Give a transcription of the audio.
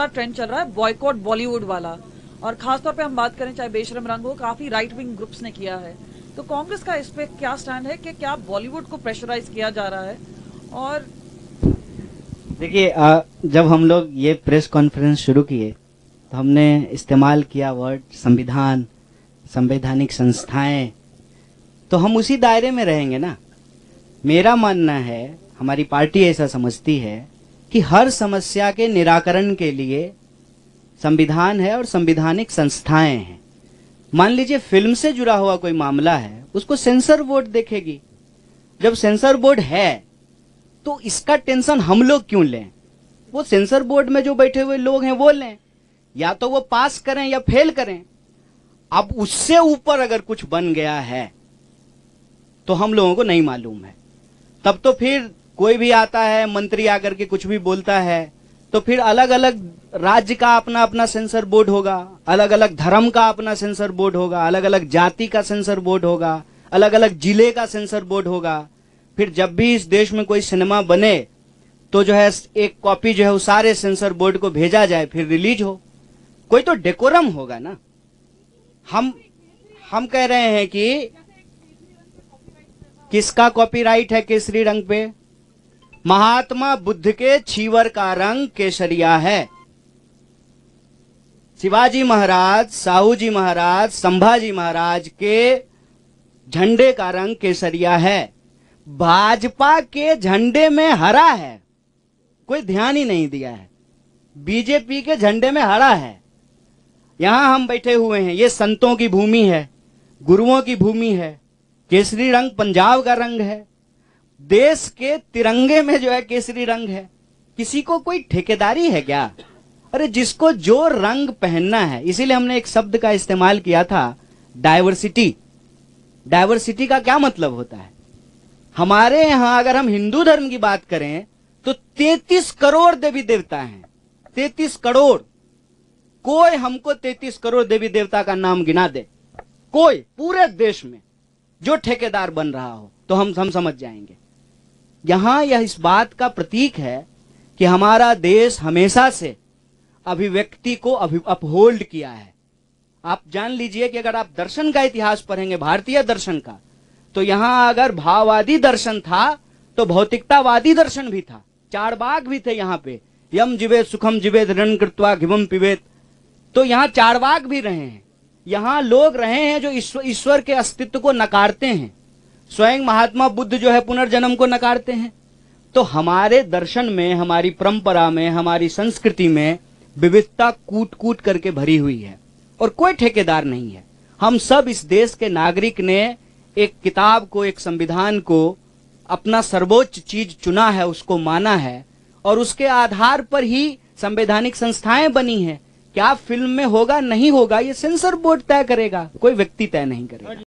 trend चल रहा है बॉयकॉट बॉलीवुड वाला और खासतौर पे हम बात करें चाहे बेशरम रंग हो काफी राइट विंग ग्रुप्स ने किया है तो कांग्रेस का इस पे क्या स्टैंड है कि क्या बॉलीवुड को प्रेशराइज किया जा रहा है और देखिए जब हम लोग ये प्रेस कॉन्फ्रेंस शुरू किए तो हमने इस्तेमाल किया वर्ड संविधान संवैधानिक संस्थाएं तो हम उसी दायरे में रहेंगे ना मेरा मानना है हमारी पार्टी ऐसा समझती है कि हर समस्या के निराकरण के लिए संविधान है और संविधानिक संस्थाएं हैं मान लीजिए फिल्म से जुड़ा हुआ कोई मामला है उसको सेंसर बोर्ड देखेगी जब सेंसर बोर्ड है तो इसका टेंशन हम लोग क्यों लें वो सेंसर बोर्ड में जो बैठे हुए लोग हैं वो लें या तो वो पास करें या फेल करें अब उससे ऊपर अगर कुछ बन गया है तो हम लोगों को नहीं मालूम है तब तो फिर कोई भी आता है मंत्री आकर के कुछ भी बोलता है तो फिर अलग अलग राज्य का अपना अपना सेंसर बोर्ड होगा अलग अलग धर्म का अपना सेंसर बोर्ड होगा अलग अलग जाति का सेंसर बोर्ड होगा अलग अलग जिले का सेंसर बोर्ड होगा फिर जब भी इस देश में कोई सिनेमा बने तो जो है एक कॉपी जो है वो सारे सेंसर बोर्ड को भेजा जाए फिर रिलीज हो कोई तो डेकोरम होगा ना हम हम कह रहे हैं कि किसका कॉपीराइट है किस रंग पे महात्मा बुद्ध के छीवर का रंग केसरिया है शिवाजी महाराज साहू जी महाराज संभाजी महाराज के झंडे का रंग केसरिया है भाजपा के झंडे में हरा है कोई ध्यान ही नहीं दिया है बीजेपी के झंडे में हरा है यहां हम बैठे हुए हैं ये संतों की भूमि है गुरुओं की भूमि है केसरी रंग पंजाब का रंग है देश के तिरंगे में जो है केसरी रंग है किसी को कोई ठेकेदारी है क्या अरे जिसको जो रंग पहनना है इसीलिए हमने एक शब्द का इस्तेमाल किया था डायवर्सिटी डायवर्सिटी का क्या मतलब होता है हमारे यहां अगर हम हिंदू धर्म की बात करें तो 33 करोड़ देवी देवता हैं 33 करोड़ कोई हमको 33 करोड़ देवी देवता का नाम गिना दे कोई पूरे देश में जो ठेकेदार बन रहा हो तो हम हम समझ जाएंगे यहाँ यह इस बात का प्रतीक है कि हमारा देश हमेशा से अभिव्यक्ति को अभि अपहोल्ड किया है आप जान लीजिए कि अगर आप दर्शन का इतिहास पढ़ेंगे भारतीय दर्शन का तो यहाँ अगर भाववादी दर्शन था तो भौतिकतावादी दर्शन भी था चार बाग भी थे यहाँ पे यम जिवेद सुखम जिवेद रण कृतवा घिवम पिवेद तो यहाँ चार बाग भी रहे हैं यहाँ लोग रहे हैं जो ईश्वर के अस्तित्व को नकारते हैं स्वयं महात्मा बुद्ध जो है पुनर्जन्म को नकारते हैं तो हमारे दर्शन में हमारी परंपरा में हमारी संस्कृति में विविधता कूट कूट करके भरी हुई है और कोई ठेकेदार नहीं है हम सब इस देश के नागरिक ने एक किताब को एक संविधान को अपना सर्वोच्च चीज चुना है उसको माना है और उसके आधार पर ही संवैधानिक संस्थाएं बनी है क्या फिल्म में होगा नहीं होगा ये सेंसर बोर्ड तय करेगा कोई व्यक्ति तय नहीं करेगा